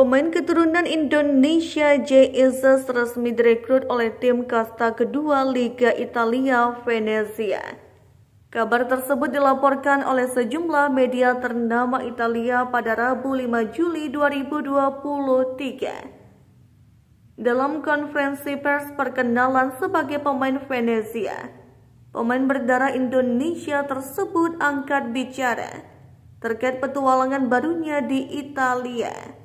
Pemain keturunan Indonesia J. Isas resmi direkrut oleh tim kasta kedua Liga Italia Venezia. Kabar tersebut dilaporkan oleh sejumlah media ternama Italia pada Rabu 5 Juli 2023. Dalam konferensi pers perkenalan sebagai pemain Venezia, pemain berdarah Indonesia tersebut angkat bicara terkait petualangan barunya di Italia.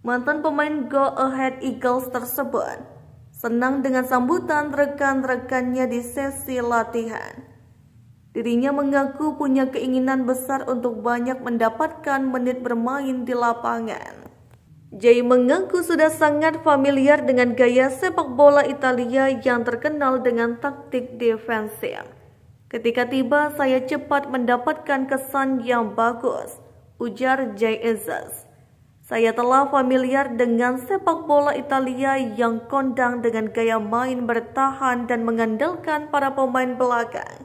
Mantan pemain Go Ahead Eagles tersebut senang dengan sambutan rekan-rekannya di sesi latihan. Dirinya mengaku punya keinginan besar untuk banyak mendapatkan menit bermain di lapangan. Jay mengaku sudah sangat familiar dengan gaya sepak bola Italia yang terkenal dengan taktik defensif. Ketika tiba, saya cepat mendapatkan kesan yang bagus, ujar Jay Ezzas. Saya telah familiar dengan sepak bola Italia yang kondang dengan gaya main bertahan dan mengandalkan para pemain belakang.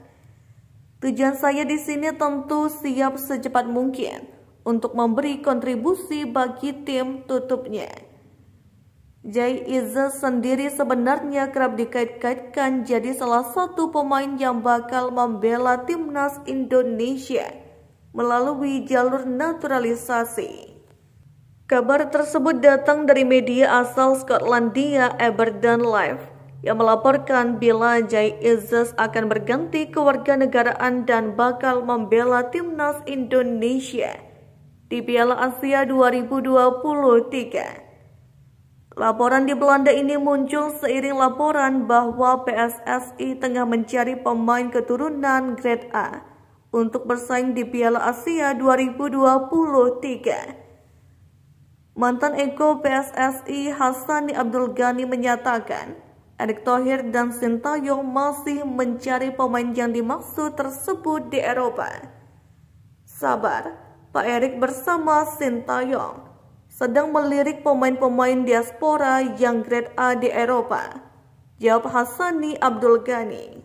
Tujuan saya di sini tentu siap secepat mungkin untuk memberi kontribusi bagi tim tutupnya. Jay Iza sendiri sebenarnya kerap dikait-kaitkan jadi salah satu pemain yang bakal membela timnas Indonesia melalui jalur naturalisasi. Kabar tersebut datang dari media asal Skotlandia Aberdeen Live yang melaporkan bila Jai Izzes akan berganti kewarganegaraan dan bakal membela timnas Indonesia di Piala Asia 2023. Laporan di Belanda ini muncul seiring laporan bahwa PSSI tengah mencari pemain keturunan grade A untuk bersaing di Piala Asia 2023. Mantan Eko PSSI Hassani Abdul Ghani menyatakan, Erick Thohir dan Sintayong masih mencari pemain yang dimaksud tersebut di Eropa. Sabar, Pak Erick bersama Sintayong sedang melirik pemain-pemain diaspora yang grade A di Eropa. Jawab Hassani Abdul Ghani.